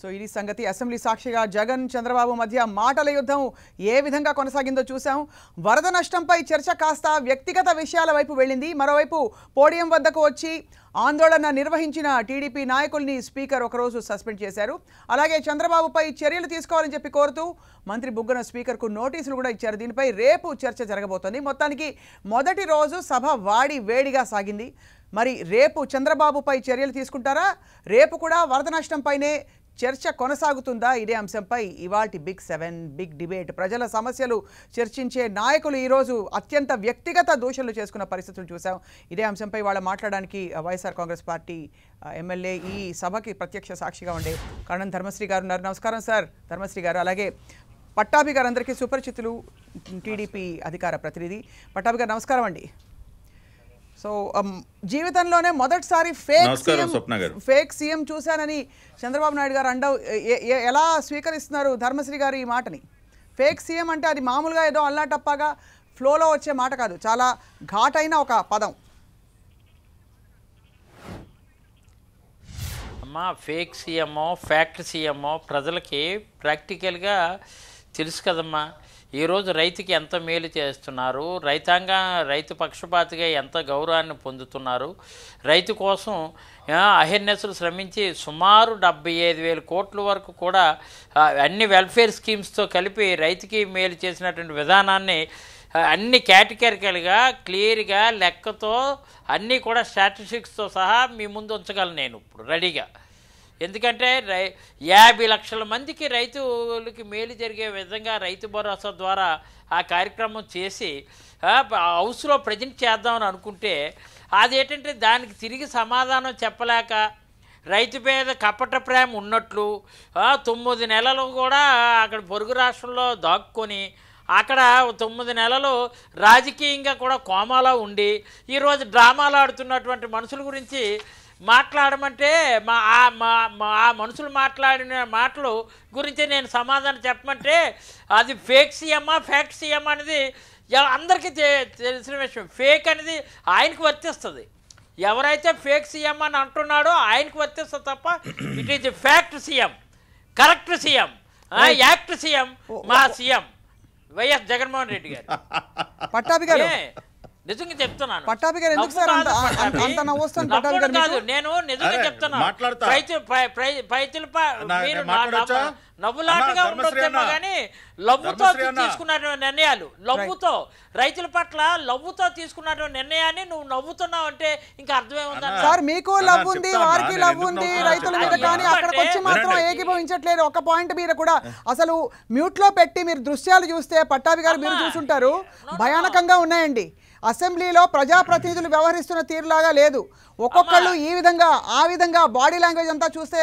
so ఇది సంగతి assembly సాక్షిగా జగన్ చంద్రబాబు మధ్య మాటల యుద్ధం ఏ విధంగా కొనసాగిందో చూసాం వరద నష్టంపై చర్చ కాస్త వ్యక్తిగత విషయాల వైపు వెళ్ళింది మరోవైపు పోడియం వద్దకు వచ్చి ఆందోళన నిర్వహించిన టీడీపీ నాయకుల్ని స్పీకర్ ఒకరోజు సస్పెండ్ చేశారు అలాగే చంద్రబాబుపై చర్యలు తీసుకోవాలని చెప్పి కోరుతూ మంత్రి బుగ్గన స్పీకర్కు నోటీసులు కూడా ఇచ్చారు దీనిపై రేపు చర్చ జరగబోతోంది మొత్తానికి మొదటి రోజు సభ వాడి వేడిగా సాగింది మరి రేపు చంద్రబాబుపై చర్యలు తీసుకుంటారా రేపు కూడా వరద నష్టంపైనే చర్చ కొనసాగుతుందా ఇదే అంశంపై ఇవాటి బిగ్ సెవెన్ బిగ్ డిబేట్ ప్రజల సమస్యలు చర్చించే నాయకులు ఈరోజు అత్యంత వ్యక్తిగత దూషణలు చేసుకున్న పరిస్థితులు చూసాం ఇదే అంశంపై వాళ్ళ మాట్లాడడానికి వైఎస్ఆర్ కాంగ్రెస్ పార్టీ ఎమ్మెల్యే ఈ సభకి ప్రత్యక్ష సాక్షిగా ఉండే కరణం ధర్మశ్రీ గారు ఉన్నారు నమస్కారం సార్ ధర్మశ్రీ గారు అలాగే పట్టాభి గారు అందరికీ సుపరిచితులు టీడీపీ అధికార ప్రతినిధి పట్టాభి గారు నమస్కారం అండి సో um, జీవితంలోనే మొదటిసారి ఫేక్ ఫేక్ సీఎం చూశానని చంద్రబాబు నాయుడు గారు అండవు ఎలా స్వీకరిస్తున్నారు ధర్మశ్రీ గారు ఈ మాటని ఫేక్ సీఎం అంటే అది మామూలుగా ఏదో అల్లాటప్పగా ఫ్లోలో వచ్చే మాట కాదు చాలా ఘాటైన ఒక పదం అమ్మా ఫేక్ సీఎమ్ ఫ్యాక్ట్ సీఎమ్ ప్రజలకి ప్రాక్టికల్గా తెలుసు కదమ్మా ఈరోజు రైతుకి ఎంత మేలు చేస్తున్నారు రైతాంగ రైతు పక్షపాతిగా ఎంత గౌరవాన్ని పొందుతున్నారు రైతు కోసం అహెర్నెస్లు శ్రమించి సుమారు డెబ్బై ఐదు వేల కోట్ల వరకు కూడా అన్ని వెల్ఫేర్ స్కీమ్స్తో కలిపి రైతుకి మేలు చేసినటువంటి విధానాన్ని అన్ని క్యాటగరికల్గా క్లియర్గా లెక్కతో అన్నీ కూడా స్టాటిస్టిక్స్తో సహా మీ ముందు ఉంచగలను నేను ఇప్పుడు రెడీగా ఎందుకంటే రై యాభై లక్షల మందికి రైతులకి మేలు జరిగే విధంగా రైతు భరోసా ద్వారా ఆ కార్యక్రమం చేసి హౌస్లో ప్రజెంట్ చేద్దామని అనుకుంటే అది ఏంటంటే దానికి తిరిగి సమాధానం చెప్పలేక రైతు మీద కపట ప్రేమ ఉన్నట్లు తొమ్మిది నెలలు కూడా అక్కడ పొరుగు రాష్ట్రంలో దాక్కుని అక్కడ తొమ్మిది నెలలు రాజకీయంగా కూడా కోమాలో ఉండి ఈరోజు డ్రామాలు ఆడుతున్నటువంటి మనుషుల గురించి మాట్లాడమంటే మా ఆ మనుషులు మాట్లాడిన మాటలు గురించి నేను సమాధానం చెప్పమంటే అది ఫేక్ సీఎమ్మా ఫ్యాక్ట్ సీఎం అనేది అందరికీ తెలిసిన విషయం ఫేక్ అనేది ఆయనకు వర్తిస్తుంది ఎవరైతే ఫేక్ సీఎం అని అంటున్నాడో ఆయనకు వర్తిస్తుంది తప్ప it is fact CM correct CM act CM మా సీఎం వైఎస్ జగన్మోహన్ రెడ్డి గారు పట్టాభి గారు నిజంగా చెప్తున్నాను ఎందుకు సార్ అంత అంత కాదు నేను నిజంగా చెప్తున్నాను రైతుల మీరు నవ్వులాటగా ఉండొచ్చేమో కానీ లవ్వుతో తీసుకున్నటువంటి నిర్ణయాలు లవ్వుతో రైతుల పట్ల లవ్వుతో తీసుకున్నటువంటి నిర్ణయాన్ని నువ్వు నవ్వుతున్నావు అంటే ఇంకా అర్థమే సార్ మీకు లవ్ ఉంది వారికి లవ్ ఉంది రైతుల మీద కానీ అక్కడికి వచ్చి మాత్రం ఏకీభవించట్లేదు ఒక పాయింట్ మీద కూడా అసలు మ్యూట్ లో పెట్టి మీరు దృశ్యాలు చూస్తే పట్టాభి గారు మీరు చూసుంటారు భయానకంగా ఉన్నాయండి అసెంబ్లీలో ప్రజాప్రతినిధులు వ్యవహరిస్తున్న తీరులాగా లేదు ఒక్కొక్కళ్ళు ఈ విధంగా ఆ విధంగా బాడీ లాంగ్వేజ్ అంతా చూస్తే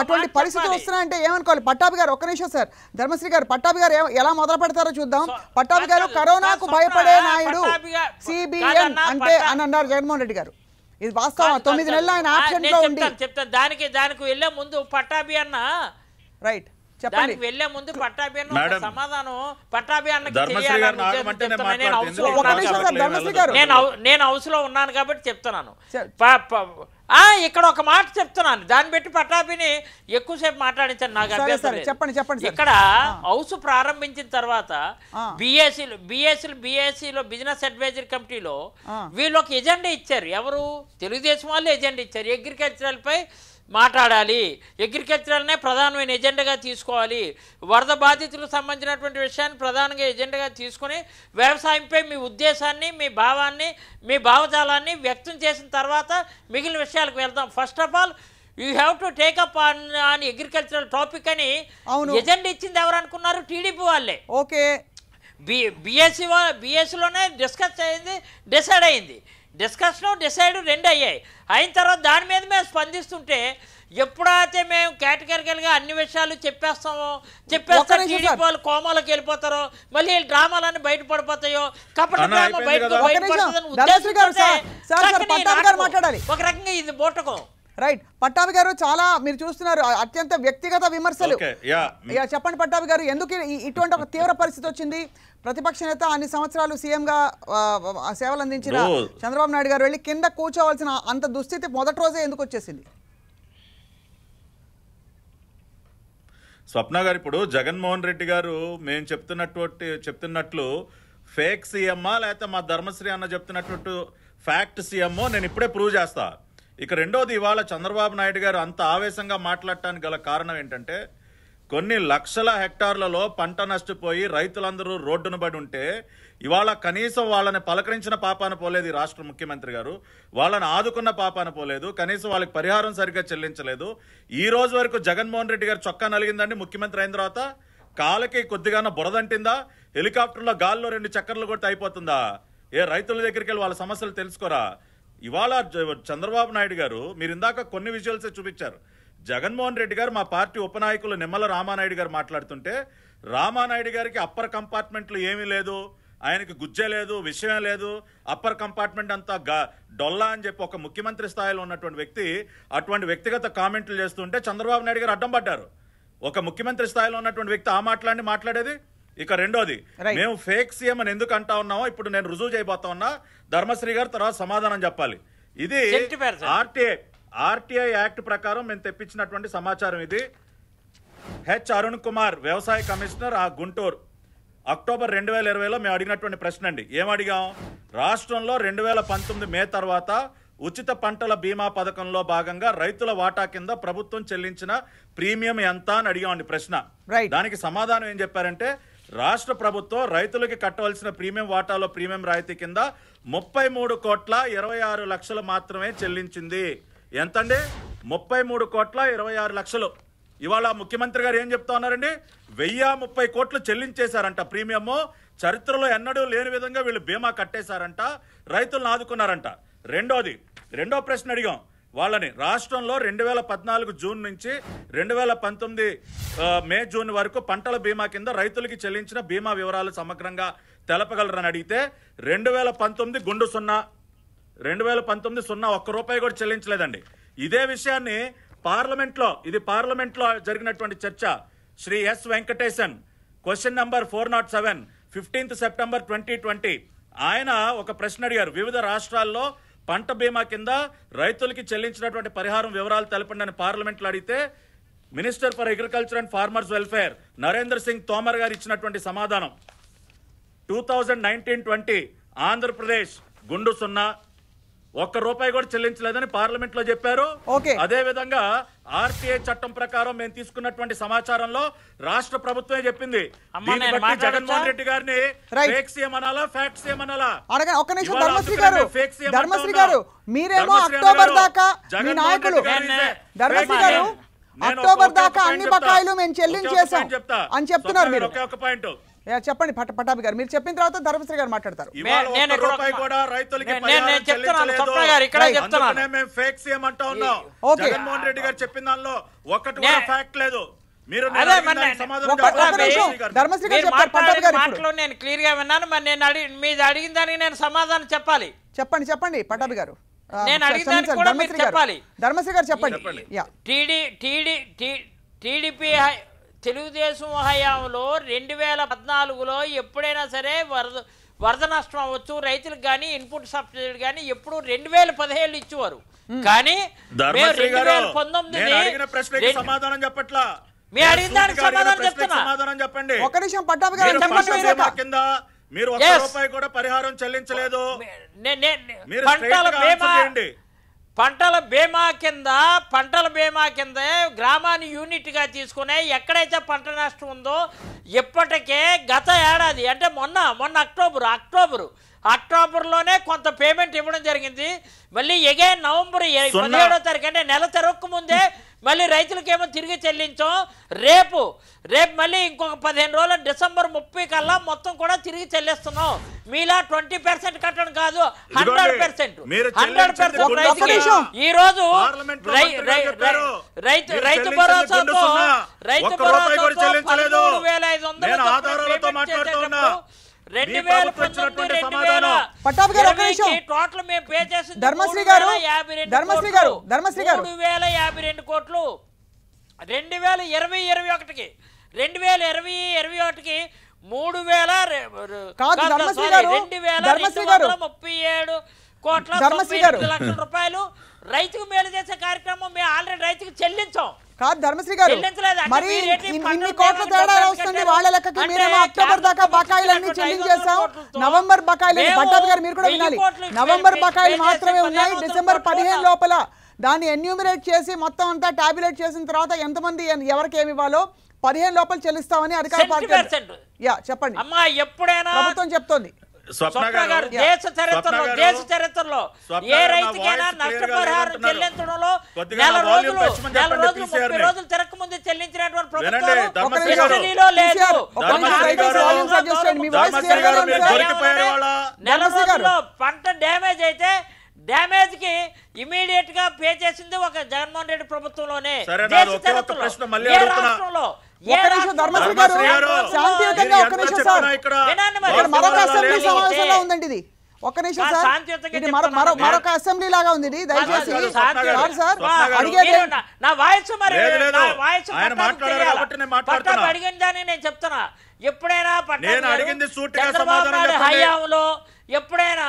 అటువంటి పరిస్థితి వస్తున్నాయంటే ఏమనుకోవాలి పట్టాభి గారు ఒక్క నిమిషం సార్ ధర్మశ్రీ గారు పట్టాభి గారు ఎలా మొదలు పెడతారో చూద్దాం పట్టాభి గారు కరోనాకు భయపడే నాయుడు సిబిఎన్ అంటే అని అన్నారు జగన్మోహన్ రెడ్డి గారు ఇది వాస్తవం తొమ్మిది నెలలు ఆయన ఆప్షన్ లో ఉండి చెప్తాను దానికి దానికి వెళ్ళే ముందు పట్టాభి అన్న రైట్ ముందు సమాధానం నేను హౌస్ లో ఉన్నాను కాబట్టి చెప్తున్నాను ఇక్కడ ఒక మాట చెప్తున్నాను దాన్ని బట్టి పట్టాభిని ఎక్కువసేపు మాట్లాడించాను నాకు అభ్యంతరం చెప్పండి చెప్పండి ఇక్కడ హౌస్ ప్రారంభించిన తర్వాత బిఎస్సీలు బిఎస్సీలు బిఎస్సీలో బిజినెస్ అడ్వైజరీ కమిటీలో వీళ్ళు ఒక ఎజెండా ఇచ్చారు ఎవరు తెలుగుదేశం వాళ్ళు ఎజెండా ఇచ్చారు అగ్రికల్చరల్ పై మాట్లాడాలి అగ్రికల్చర్నే ప్రధానమైన ఎజెండాగా తీసుకోవాలి వరద బాధితులకు సంబంధించినటువంటి విషయాన్ని ప్రధానంగా ఎజెండాగా తీసుకొని వ్యవసాయంపై మీ ఉద్దేశాన్ని మీ భావాన్ని మీ భావజాలాన్ని వ్యక్తం చేసిన తర్వాత మిగిలిన విషయాలకు వెళ్దాం first of all you have to take up on on agricultural topic అని ఎజెండా ఇచ్చింది ఎవరు అనుకున్నారు టీడీపీ వాళ్ళే ఓకే బి బిఎస్సి బిఎస్సిలోనే డిస్కస్ అయింది డిసైడ్ అయింది డిస్కషను డిసైడ్ రెండు అయ్యాయి అయిన తర్వాత దాని మీద మేము స్పందిస్తుంటే ఎప్పుడైతే మేము కేటగిరికల్గా అన్ని విషయాలు చెప్పేస్తామో చెప్పేస్తాం టీడీపీ వాళ్ళు కోమాలకు వెళ్ళిపోతారో మళ్ళీ డ్రామాలన్నీ బయటపడిపోతాయో కపట డ్రామా బయట బయటపడుతుందని ఒక రకంగా ఇది బోటకం రైట్ పట్టాభి గారు చాలా మీరు చూస్తున్నారు అత్యంత వ్యక్తిగత విమర్శలు చెప్పండి పట్టాభి గారు ఎందుకు ఇటువంటి ఒక తీవ్ర పరిస్థితి వచ్చింది ప్రతిపక్ష నేత అన్ని సంవత్సరాలు సీఎంగా సేవలు అందించిన చంద్రబాబు నాయుడు గారు వెళ్ళి కింద కూర్చోవలసిన అంత దుస్థితి మొదటి రోజే ఎందుకు వచ్చేసింది స్వప్న గారు ఇప్పుడు జగన్మోహన్ రెడ్డి గారు మేము చెప్తున్నటువంటి చెప్తున్నట్లు ఫేక్ సీఎమ్మా లేకపోతే మా ధర్మశ్రీ అన్న చెప్తున్నటువంటి ఫ్యాక్ట్ సీఎమ్ నేను ఇప్పుడే ప్రూవ్ చేస్తాను ఇక రెండోది ఇవాళ చంద్రబాబు నాయుడు గారు అంత ఆవేశంగా మాట్లాడటానికి గల కారణం ఏంటంటే కొన్ని లక్షల హెక్టార్లలో పంట నష్టపోయి రైతులందరూ రోడ్డును బడి ఉంటే ఇవాళ కనీసం వాళ్ళని పలకరించిన పాపాన పోలేదు రాష్ట్ర ముఖ్యమంత్రి గారు వాళ్ళని ఆదుకున్న పాపాన పోలేదు కనీసం వాళ్ళకి పరిహారం సరిగ్గా చెల్లించలేదు ఈ రోజు వరకు జగన్మోహన్ రెడ్డి గారు చొక్కా నలిగిందండి ముఖ్యమంత్రి అయిన తర్వాత కాలకి కొద్దిగానో బురదంటిందా హెలికాప్టర్లో గాల్లో రెండు చక్కర్లు కొట్టి అయిపోతుందా ఏ రైతుల దగ్గరికి వెళ్ళి వాళ్ళ సమస్యలు తెలుసుకోరా ఇవాళ చంద్రబాబు నాయుడు గారు మీరు ఇందాక కొన్ని విజువల్సే చూపించారు జగన్మోహన్ రెడ్డి గారు మా పార్టీ ఉపనాయకులు నిమ్మల రామానాయుడు గారు మాట్లాడుతుంటే రామానాయుడు గారికి అప్పర్ కంపార్ట్మెంట్లు ఏమీ లేదు ఆయనకి గుజ్జే లేదు విషయం లేదు అప్పర్ కంపార్ట్మెంట్ అంతా గా డొల్లా అని చెప్పి ఒక ముఖ్యమంత్రి స్థాయిలో ఉన్నటువంటి వ్యక్తి అటువంటి వ్యక్తిగత కామెంట్లు చేస్తుంటే చంద్రబాబు నాయుడు గారు అడ్డం పడ్డారు ఒక ముఖ్యమంత్రి స్థాయిలో ఉన్నటువంటి వ్యక్తి ఆ మాట్లాడి మాట్లాడేది ఇక రెండోది మేము ఫేక్ సీఎం అని ఎందుకు అంటా ఉన్నామో ఇప్పుడు నేను రుజువు చేయబోతా ఉన్నా ధర్మశ్రీ గారు తర్వాత సమాధానం చెప్పాలి ఇది ఆర్టీఐ ఆర్టీఐ యాక్ట్ ప్రకారం మేము తెప్పించినటువంటి సమాచారం ఇది హెచ్ అరుణ్ కుమార్ వ్యవసాయ కమిషనర్ ఆ గుంటూరు అక్టోబర్ రెండు వేల ఇరవైలో మేము అడిగినటువంటి ప్రశ్న అండి ఏం అడిగాం రాష్ట్రంలో రెండు వేల పంతొమ్మిది మే తర్వాత ఉచిత పంటల బీమా పథకంలో భాగంగా రైతుల వాటా కింద ప్రభుత్వం చెల్లించిన ప్రీమియం ఎంత అని అడిగామండి ప్రశ్న దానికి సమాధానం ఏం చెప్పారంటే రాష్ట్ర ప్రభుత్వం రైతులకి కట్టవలసిన ప్రీమియం వాటాలో ప్రీమియం రాయితీ కింద ముప్పై మూడు కోట్ల ఇరవై ఆరు లక్షలు మాత్రమే చెల్లించింది ఎంతండి ముప్పై మూడు కోట్ల ఇరవై ఆరు లక్షలు ఇవాళ ముఖ్యమంత్రి గారు ఏం చెప్తా ఉన్నారండి వెయ్యి ముప్పై కోట్లు చెల్లించేశారంట ప్రీమియము చరిత్రలో ఎన్నడూ లేని విధంగా వీళ్ళు బీమా కట్టేశారంట రైతులను ఆదుకున్నారంట రెండోది రెండో ప్రశ్న అడిగాం వాళ్ళని రాష్ట్రంలో రెండు వేల పద్నాలుగు జూన్ నుంచి రెండు వేల పంతొమ్మిది మే జూన్ వరకు పంటల బీమా కింద రైతులకి చెల్లించిన బీమా వివరాలు సమగ్రంగా తెలపగలరని అడిగితే రెండు వేల పంతొమ్మిది గుండు సున్నా రెండు వేల పంతొమ్మిది సున్నా ఒక్క రూపాయి కూడా చెల్లించలేదండి ఇదే విషయాన్ని పార్లమెంట్లో ఇది పార్లమెంట్లో జరిగినటువంటి చర్చ Shri S Venkatesan question number four nought seven fifteenth September twenty twenty ఆయన ఒక ప్రశ్న అడిగారు వివిధ రాష్ట్రాల్లో పంట బీమా కింద రైతులకి చెల్లించినటువంటి పరిహారం వివరాలు తెలపండి అని పార్లమెంట్లో అడిగితే minister for agriculture and farmers welfare Narendra Singh Tomar garu ఇచ్చినటువంటి సమాధానం two thousand nineteen twenty Andhra Pradesh గుండు సున్నా ఒక్క రూపాయి కూడా చెల్లించలేదని పార్లమెంట్ లో చెప్పారు అదే విధంగా ఆర్టీఐ చట్టం ప్రకారం మేము తీసుకున్నటువంటి సమాచారంలో రాష్ట్ర ప్రభుత్వమే చెప్పింది జగన్మోహన్ రెడ్డి గారిని ఫేక్ సీఎం అనాలా ఫ్యాక్ట్ సీఎం అనాలా ఒక నిమిషం గారు ధర్మశ్రీ గారు మీరేమో అక్టోబర్ దాకా మీ నాయకులు ధర్మశ్రీ గారు అన్ని బకాయిలు మేము చెల్లించేసాం అని చెప్తున్నారు మీరు ఒక పాయింట్ చెప్పండి పటాపి గారు మీరు చెప్పిన తర్వాత ధర్మశ్రీ గారు మాట్లాడతారు గారు చెప్పిన ఫ్యాక్ట్ లేదు నేను అడిగి మీద అడిగిన దానికి నేను సమాధానం చెప్పాలి చెప్పండి చెప్పండి పటాభి గారు నేను అడిగిన చెప్పాలి ధర్మశ్రీ గారు చెప్పండి టీడీ టీడీ టీడీపీ తెలుగుదేశం హయాంలో రెండు వేల పద్నాలుగులో ఎప్పుడైనా సరే వరద వరద నష్టం అవ్వచ్చు రైతులకు కానీ ఇన్పుట్ సబ్సిడీ కానీ ఎప్పుడు రెండు వేల పదిహేళ్ళు ఇచ్చేవారు కానీ రెండు వేల పంతొమ్మిది సమాధానం చెప్పట్లా అడిగిన దానికి సమాధానం సమాధానం చెప్పండి ఒక నిమిషం పట్టాపు మీరు కూడా పరిహారం చెల్లించలేదు పంటల బీమా కింద పంటల బీమా కింద గ్రామాన్ని యూనిట్గా తీసుకునే ఎక్కడైతే పంట నష్టం ఉందో ఇప్పటికే గత ఏడాది అంటే మొన్న మొన్న అక్టోబరు అక్టోబరు అక్టోబర్లోనే కొంత పేమెంట్ ఇవ్వడం జరిగింది మళ్ళీ ఎగే నవంబర్ పదిహేడో తారీఖు అంటే నెల తెరకు ముందే మళ్ళీ రైతులకేమో తిరిగి చెల్లించాం రేపు రేపు మళ్ళీ ఇంకొక పదిహేను రోజులు డిసెంబర్ ముప్పై కల్లా మొత్తం కూడా తిరిగి చెల్లిస్తున్నాం మీలా ట్వంటీ పర్సెంట్ కట్టడం కాదు హండ్రెడ్ పర్సెంట్ హండ్రెడ్ పర్సెంట్ ఈ రోజు రైతు రైతు భరోసాతో రైతు భరోసాతో వేల ఐదు వందలు రెండు వేల టోటల్ మేము పే చేసింది ధర్మశ్రీ గారు ధర్మశ్రీ గారు ధర్మశ్రీ గారు మూడు వేల యాభై రెండు కోట్లు రెండు వేల ఇరవై ఇరవై ఒకటికి రెండు వేల ఇరవై ఇరవై ఒకటికి మూడు వేల రెండు వేల రెండు వందల ముప్పై ఏడు కోట్ల లక్షల రూపాయలు రైతుకు మేలు చేసే కార్యక్రమం మేము ఆల్రెడీ రైతుకు చెల్లించాం కాదు ధర్మశ్రీ గారు మరి ఇన్ని కోట్ల తేడా వస్తుంది వాళ్ళ లెక్కకి మీరేమో అక్టోబర్ దాకా బకాయిలన్నీ చెల్లించేసాం నవంబర్ బకాయిలు భట్టాబ్ గారు మీరు కూడా వినాలి నవంబర్ బకాయిలు మాత్రమే ఉన్నాయి డిసెంబర్ పదిహేను లోపల దాన్ని ఎన్యూమిరేట్ చేసి మొత్తం అంతా టాబ్యులేట్ చేసిన తర్వాత ఎంతమంది ఎవరికి ఏమి ఇవ్వాలో పదిహేను లోపల చెల్లిస్తామని అధికార పార్టీ యా చెప్పండి ఎప్పుడైనా ప్రభుత్వం చెప్తోంది దేశ చరిత్రలో దేశ చరిత్రలో ఏ రైతుకైనా నష్టపరిహారం చెల్లించడంలో నెల రోజులు నెల రోజులు ముప్పై రోజులు తిరక ముందు చెల్లించినటువంటి ప్రభుత్వం నెల రోజుల్లో పంట డ్యామేజ్ అయితే డ్యామేజ్ కి ఇమీడియట్ గా పే చేసింది ఒక జగన్మోహన్ రెడ్డి ప్రభుత్వంలోనే ఉందండి ఒక్క మరొక అసెంబ్లీ లాగా ఉంది దయచేసి అడిగిన దాన్ని నేను చెప్తున్నా ఎప్పుడైనా చంద్రబాబు నాయుడు హయాంలో ఎప్పుడైనా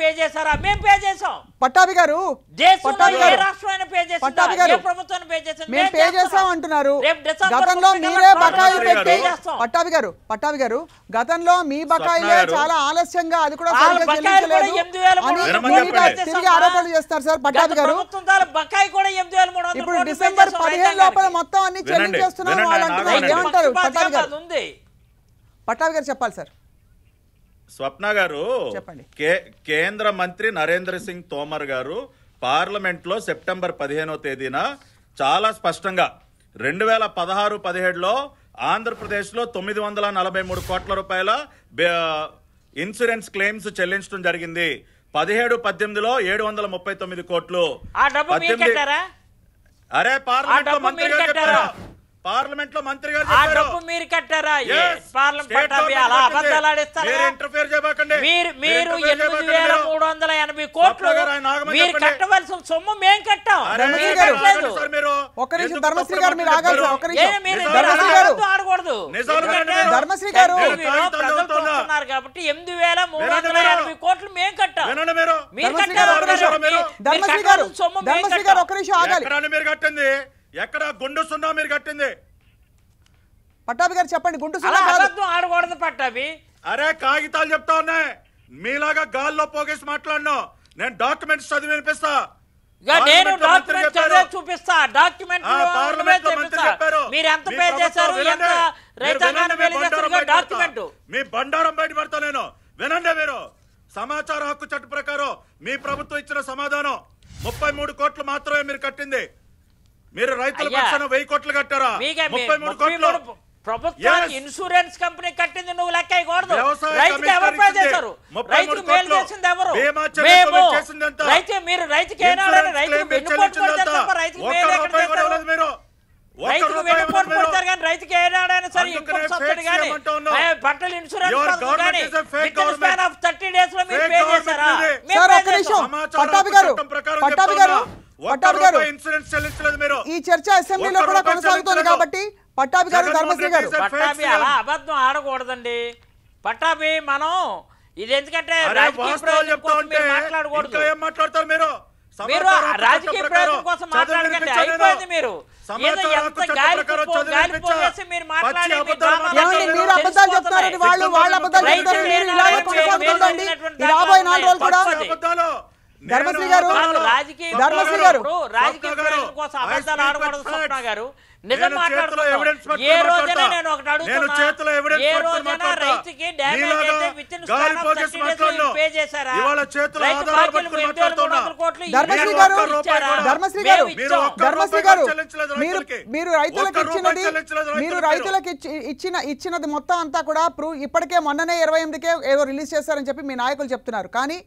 పే చేశారా మేము పే పట్టాభి గారు రాష్ట్రమైన పే పే మేము పే అంటున్నారు గతంలో బకాయి పట్టాభి గారు గతంలో మీ బకాయిలే చాలా ఆలస్యంగా అది కూడా తిరిగి ఆరోపణలు చేస్తారు సార్ పట్టాభి గారు కూడా మూడు ఇప్పుడు డిసెంబర్ పదిహేను లోపల మొత్తం అన్ని చెల్లించేస్తున్నారు వాళ్ళు అంటున్నారు ఏమంటారు పట్టాభి గారు పట్టాభి గారు చెప్పాలి సార్ స్వప్న గారు చెప్పండి కేంద్ర మంత్రి నరేంద్ర సింగ్ తోమర్ గారు పార్లమెంట్లో సెప్టెంబర్ పదిహేనో తేదీన చాలా స్పష్టంగా రెండు వేల పదహారు పదిహేడులో ఆంధ్రప్రదేశ్లో తొమ్మిది వందల నలభై మూడు కోట్ల రూపాయల ఇన్సూరెన్స్ క్లెయిమ్స్ చెల్లించడం జరిగింది పదిహేడు పద్దెనిమిదిలో ఏడు వందల ముప్పై తొమ్మిది కోట్లు అరే పార్లమెంట్ లో మంత్రి గారు పార్లమెంట్ లో మంత్రి గారు మీరు కట్టారా పార్లమెంట్ అలా అబద్ధాలు ఆడిస్తారు ఇంటర్ఫియర్ మీరు మీరు ఎనిమిది వేల మూడు వందల ఎనభై కోట్లు మీరు కట్టవలసిన సొమ్ము మేం కట్టాం ఒక్క నిమిషం ధర్మశ్రీ గారు మీరు ఆడకూడదు ధర్మశ్రీ గారు ప్రజలు కాబట్టి ఎనిమిది వేల మూడు వందల ఎనభై కోట్లు మేం కట్టాం మీరు కట్టారు ధర్మశ్రీ గారు ధర్మశ్రీ గారు ఒక్క నిమిషం ఆగాలి మీరు కట్టింది ఎక్కడ గుండు సున్నా మీరు కట్టింది పట్టాభి గారు చెప్పండి గుండు ఆడకూడదు పట్టాభి అరే కాగితాలు చెప్తా ఉన్నాయి మీలాగా గాల్లో పోగేసి మాట్లాడినా నేను డాక్యుమెంట్స్ చదివి వినిపిస్తా నేను చూపిస్తా డాక్యుమెంట్ ఎంత మీ బండారం బయట పడతా నేను వినండి మీరు సమాచార హక్కు చట్ట ప్రకారం మీ ప్రభుత్వం ఇచ్చిన సమాధానం ముప్పై మూడు కోట్లు మాత్రమే మీరు కట్టింది మీరు రైతుల పక్షాన వెయ్యి కోట్లు కట్టారా ముప్పై మూడు కోట్లు ప్రభుత్వానికి ఇన్సూరెన్స్ కంపెనీ కట్టింది నువ్వు లెక్క ఇవ్వకూడదు రైతుకి ఎవరు పే చేశారు రైతుకు మేలు చేసింది ఎవరు మేము రైతు మీరు రైతుకి ఏనాడని రైతుకు వెన్నుపోటు కొడతారు రైతుకి మేలు ఎక్కడ చేస్తారు రైతుకు వెన్నుపోటు కొడతారు కానీ రైతుకి సబ్సిడీ కానీ బట్టలు ఇన్సూరెన్స్ కానీ స్పాన్ ఆఫ్ థర్టీ డేస్ లో మీరు పే చేశారా పట్టాభి గారు పట్టాభి గారు పట్టాభి మీరు ఈ చర్చ అసెంబ్లీలో కూడా కొనసాగుతుంది కాబట్టి పట్టాభి ధర్మశ్రీ గారు పట్టాభి అలా అబద్ధం ఆడకూడదండి పట్టాభి మనం ఇది ఎందుకంటే మాట్లాడకూడదు మాట్లాడతారు మీరు మీరు రాజకీయ ప్రయోజనం కోసం మాట్లాడకండి అయిపోయింది మీరు రాబోయే నాలుగు రోజులు కూడా ధర్మశ్రీ గారు ధర్మశ్రీ గారు మాట్లాడుతున్నారు ధర్మశ్రీ గారు ధర్మశ్రీ గారు మీరు రైతులకు ఇచ్చినది మీరు రైతులకు ఇచ్చిన ఇచ్చినది మొత్తం అంతా కూడా ప్రూ ఇప్పటికే మొన్ననే ఇరవై ఎనిమిదికే ఏదో రిలీజ్ చేస్తారని చెప్పి మీ నాయకులు చెప్తున్నారు కానీ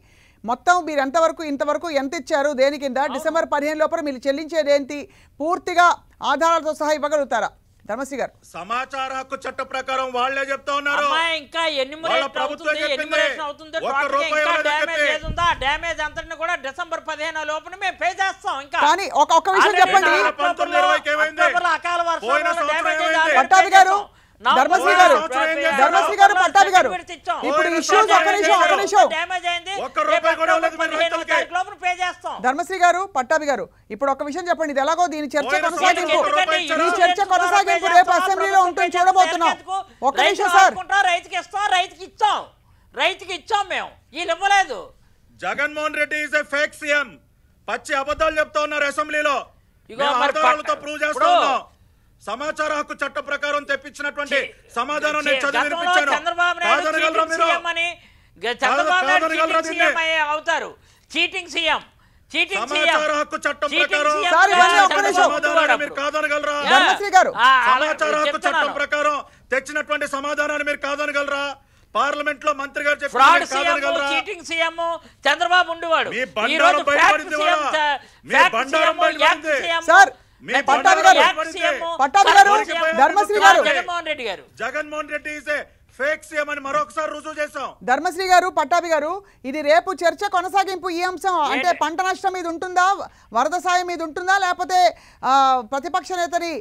మొత్తం మీరు ఎంతవరకు ఇంతవరకు ఎంత ఇచ్చారు దేని కింద డిసెంబర్ పదిహేను లోపల మీరు చెల్లించేది ఏంటి పూర్తిగా ఆధారాలతో సహా ఇవ్వగలుగుతారా ధర్మశ్రీ గారు సమాచార హక్కు చట్ట ప్రకారం వాళ్ళే చెప్తా ఉన్నారు ఇంకా డ్యామేజ్ కూడా డిసెంబర్ పదిహేను లోపల మేము పే చేస్తాం ఇంకా కానీ ఒక విషయం చెప్పండి అకాల వర్షాలు గారు ధర్మశ్రీ గారు ధర్మశ్రీ గారు పట్టాభి గారు ఇప్పుడు ధర్మశ్రీ గారు పట్టాభి గారు ఇప్పుడు ఒక విషయం చెప్పండి ఇది ఎలాగో దీని చర్చ కొనసాగింపు ఈ చర్చ కొనసాగింపు రేపు అసెంబ్లీలో ఉంటుంది చూడబోతున్నాం ఒక్క నిమిషం సార్ రైతుకి ఇస్తాం రైతుకి ఇచ్చాం రైతుకి ఇచ్చాం మేము వీళ్ళు ఇవ్వలేదు Jaganmohan Reddy is a fake CM పచ్చి అబద్ధాలు చెప్తా ఉన్నారు అసెంబ్లీలో ప్రూవ్ సమాచార హక్కు చట్ట ప్రకారం తెప్పించినటువంటి సమాధానం అవుతారు చీటింగ్ సీఎం తెచ్చినటువంటి సమాధానాన్ని మీరు కాదనగలరా పార్లమెంట్ లో మంత్రి గారు చెప్పారు చంద్రబాబు ఉండేవాడు ధర్మశ్రీ గారు పట్టాభి గారు ఇది రేపు చర్చ కొనసాగింపు ఈ అంశం అంటే పంట నష్టం మీద ఉంటుందా వరద సాయం మీద ఉంటుందా లేకపోతే ప్రతిపక్ష నేతని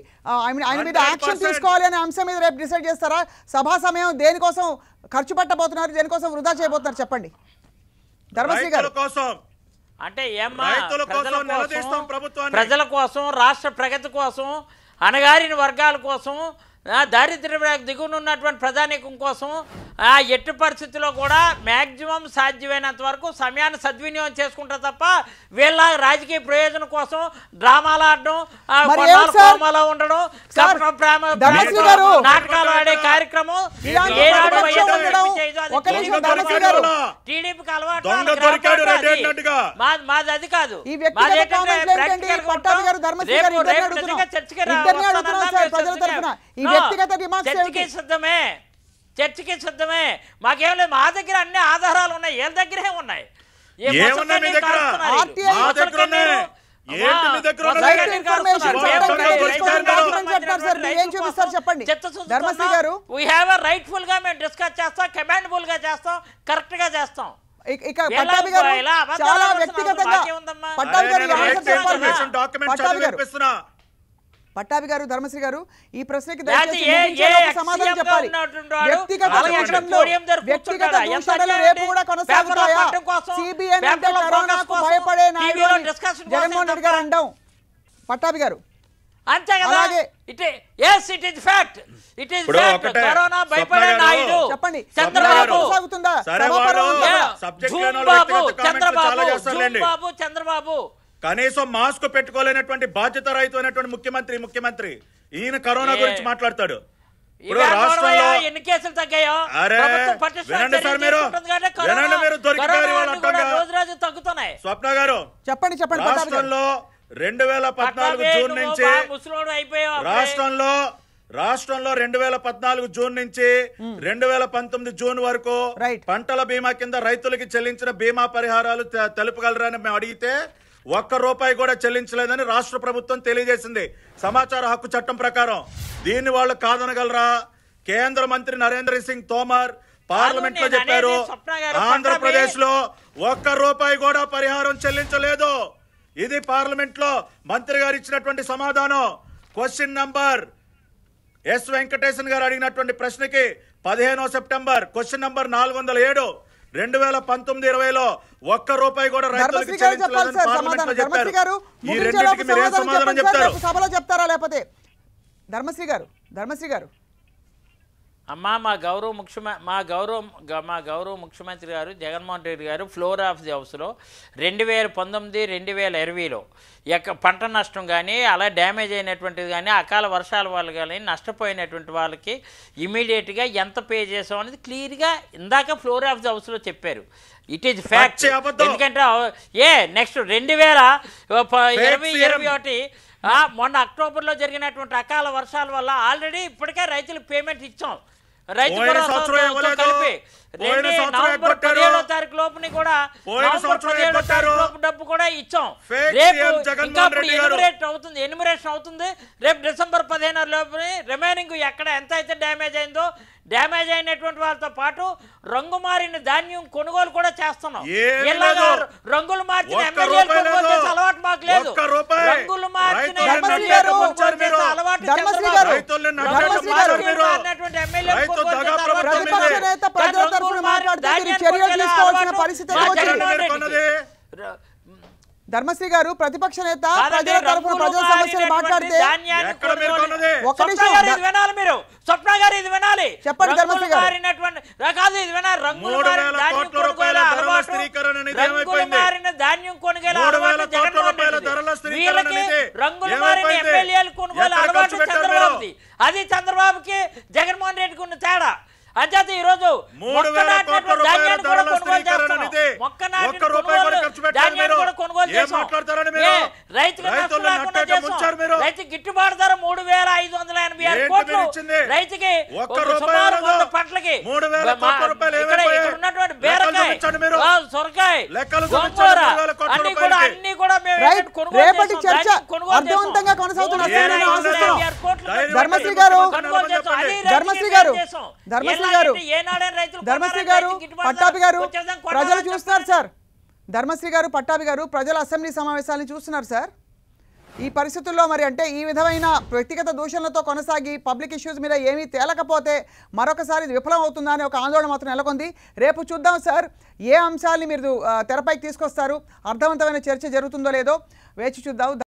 ఆయన మీద యాక్షన్ తీసుకోవాలి అనే అంశం మీద రేపు డిసైడ్ చేస్తారా సభా సమయం దేనికోసం ఖర్చు పెట్టబోతున్నారు దేనికోసం వృధా చేయబోతున్నారు చెప్పండి ధర్మశ్రీ గారు కోసం అంటే ప్రజల కోసం రాష్ట్ర ప్రగతి కోసం అణగారిన వర్గాల కోసం దారిద్ర్య దిగువన ఉన్నటువంటి ప్రజానీకం కోసం ఎట్టి పరిస్థితుల్లో కూడా మ్యాక్సిమం సాధ్యమైనంత వరకు సమయాన్ని సద్వినియోగం చేసుకుంటారు తప్ప వీళ్ళ రాజకీయ ప్రయోజనం కోసం డ్రామాలు ఆడడం ఉండడం నాటకాలు ఆడే కార్యక్రమం టీడీపీకి అలవాటు మాది అది కాదు చర్చకి ఈ వ్యక్తిగత డిమాండ్స్ చర్చకి సిద్ధమే చర్చకి సిద్ధమే మాకేం లేదు మా దగ్గర అన్ని ఆధారాలు ఉన్నాయి ఏ దగ్గర ఉన్నాయి చెప్పండి గారు గా మేము చేస్తాం గా చేస్తాం చేస్తాం చాలా పట్టాభి గారు ధర్మశ్రీ గారు ఈ ప్రశ్నకి సమాధానం చెప్పాలి జగన్మోహన్ రెడ్డి గారు అంటాం పట్టాభి గారు అంతే కదా yes it is fact it corona భయపడే చెప్పండి చంద్రబాబు చంద్రబాబు బాబు చంద్రబాబు కనీసం మాస్క్ పెట్టుకోలేనటువంటి బాధ్యత రైతు అనేటువంటి ముఖ్యమంత్రి ముఖ్యమంత్రి ఈయన కరోనా గురించి మాట్లాడతాడు అరే సార్ మీరు స్వప్న గారు చెప్పండి చెప్పండి రాష్ట్రంలో రెండు వేల పద్నాలుగు జూన్ నుంచి రాష్ట్రంలో రాష్ట్రంలో రెండు వేల పద్నాలుగు జూన్ నుంచి రెండు వేల పంతొమ్మిది జూన్ వరకు పంటల బీమా కింద రైతులకి చెల్లించిన బీమా పరిహారాలు తెలుపగలరని మేము అడిగితే ఒక్క రూపాయి కూడా చెల్లించలేదని రాష్ట్ర ప్రభుత్వం తెలియజేసింది సమాచార హక్కు చట్టం ప్రకారం దీన్ని వాళ్ళు కాదనగలరా కేంద్ర మంత్రి నరేంద్ర సింగ్ తోమర్ పార్లమెంట్ లో చెప్పారు ఆంధ్రప్రదేశ్ లో ఒక్క రూపాయి కూడా పరిహారం చెల్లించలేదు ఇది పార్లమెంట్ లో మంత్రి గారు ఇచ్చినటువంటి సమాధానం క్వశ్చన్ నంబర్ ఎస్ వెంకటేశన్ గారు అడిగినటువంటి ప్రశ్నకి పదిహేనో సెప్టెంబర్ క్వశ్చన్ నంబర్ నాలుగు వందల ఏడు రెండు వేల పంతొమ్మిది ఇరవైలో ఒక్క రూపాయి కూడా రైతులకు చెల్లించలేదని చెప్పారు ఈ రెండింటికి మీరు సమాధానం చెప్తారు సభలో చెప్తారా లేకపోతే ధర్మశ్రీ గారు ధర్మశ్రీ గారు అమ్మ మా గౌరవ ముఖ్యమంత్రి మా గౌరవ మా గౌరవ ముఖ్యమంత్రి గారు జగన్మోహన్ రెడ్డి గారు ఫ్లోర్ ఆఫ్ ది హౌస్లో రెండు వేల పంతొమ్మిది రెండు వేల ఇరవైలో యొక్క పంట నష్టం కానీ అలా డ్యామేజ్ అయినటువంటిది కానీ అకాల వర్షాల వల్ల కానీ నష్టపోయినటువంటి వాళ్ళకి ఇమీడియట్గా ఎంత పే చేసాం అనేది క్లియర్గా ఇందాక ఫ్లోర్ ఆఫ్ ది హౌస్లో చెప్పారు ఇట్ ఈజ్ ఫ్యాక్ట్ ఎందుకంటే ఏ నెక్స్ట్ రెండు వేల ఇరవై ఇరవై ఒకటి మొన్న అక్టోబర్లో జరిగినటువంటి అకాల వర్షాల వల్ల ఆల్రెడీ ఇప్పటికే రైతులకు పేమెంట్ ఇచ్చాం రైతు కలిపి తారీఖు లోపుని కూడా డబ్బు కూడా ఇచ్చాం రేపు ఎనిమిరేట్ అవుతుంది ఎనిమిరేషన్ అవుతుంది రేపు డిసెంబర్ పదిహేను లోపు రిమైనింగ్ ఎక్కడ ఎంత అయితే డ్యామేజ్ అయిందో డ్యామేజ్ అయినటువంటి వాళ్ళతో పాటు రంగు మారిన ధాన్యం కొనుగోలు కూడా చేస్తున్నాం రంగులు మార్చిన అలవాటు మాకు లేదు రంగులు మార్చిన అలవాటు పరిస్థితి ధర్మశ్రీ గారు ప్రతిపక్ష నేత ప్రజల తరఫున ప్రజల సమస్యలు మాట్లాడితే ఒక్క నిమిషం వినాలి మీరు స్వప్న గారు ఇది వినాలి చెప్పండి ధర్మశ్రీ గారు ఇది వినాలి రంగులు మారిన ధాన్యం కొనుగోలు అలవాటు రంగులు మారిన ఎమ్మెల్యేలు కొనుగోలు అది చంద్రబాబుకి జగన్మోహన్ రెడ్డి ఉన్న తేడా అంచేత ఈ రోజు రైతు గిట్టుబాటు ధర మూడు వేల ఐదు వందల ఎనభై ఆరు కోట్లు రైతుకి సుమారు వంద పంటలకి ఉన్నటువంటి బీరకాయ అన్ని కూడా మేము కొనుగోలు అర్థవంతంగా కొనసాగుతున్నారు ధర్మశ్రీ గారు ధర్మశ్రీ గారు ధర్మశ్రీ ధర్మశ్రీ గారు పట్టాభి గారు ప్రజలు చూస్తున్నారు సార్ ధర్మశ్రీ గారు పట్టాభి గారు ప్రజల అసెంబ్లీ సమావేశాలను చూస్తున్నారు సార్ ఈ పరిస్థితుల్లో మరి అంటే ఈ విధమైన వ్యక్తిగత దూషణలతో కొనసాగి పబ్లిక్ ఇష్యూస్ మీద ఏమీ తేలకపోతే మరొకసారి విఫలం అవుతుందా అని ఒక ఆందోళన మాత్రం నెలకొంది రేపు చూద్దాం సార్ ఏ అంశాలని మీరు తెరపైకి తీసుకొస్తారు అర్థవంతమైన చర్చ జరుగుతుందో లేదో వేచి చూద్దాం